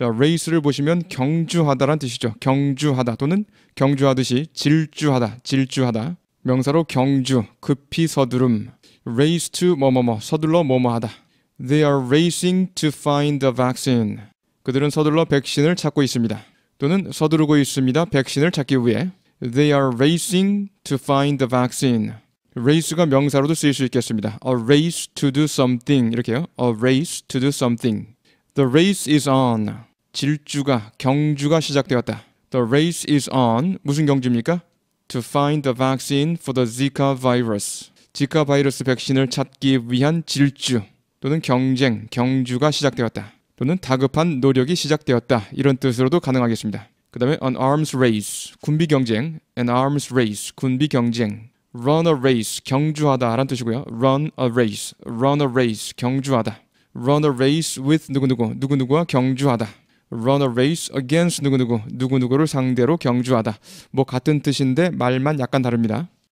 자, 레이스를 보시면 경주하다란 뜻이죠. 경주하다 또는 경주하듯이 질주하다, 질주하다. 명사로 경주, 급히 서두름. race to 뭐뭐뭐, 서둘러 뭐뭐하다. They are racing to find the vaccine. 그들은 서둘러 백신을 찾고 있습니다. 또는 서두르고 있습니다. 백신을 찾기 위해. They are racing to find the vaccine. race가 명사로도 쓰일 수 있겠습니다. A race to do something 이렇게요. A race to do something. The race is on. 질주가 경주가 시작되었다. The race is on. 무슨 경주입니까? To find the vaccine for the Zika virus. 지카 바이러스 백신을 찾기 위한 질주 또는 경쟁, 경주가 시작되었다. 또는 다급한 노력이 시작되었다. 이런 뜻으로도 가능하겠습니다. 그 다음에 an arms race, 군비 경쟁, an arms race, 군비 경쟁, run a race, 경주하다 라는 뜻이고요. run a race, run a race, 경주하다. run a race with 누구누구, 누구누구와 경주하다. run a race against 누구누구 누구누구를 상대로 경주하다. 뭐 같은 뜻인데 말만 약간 다릅니다.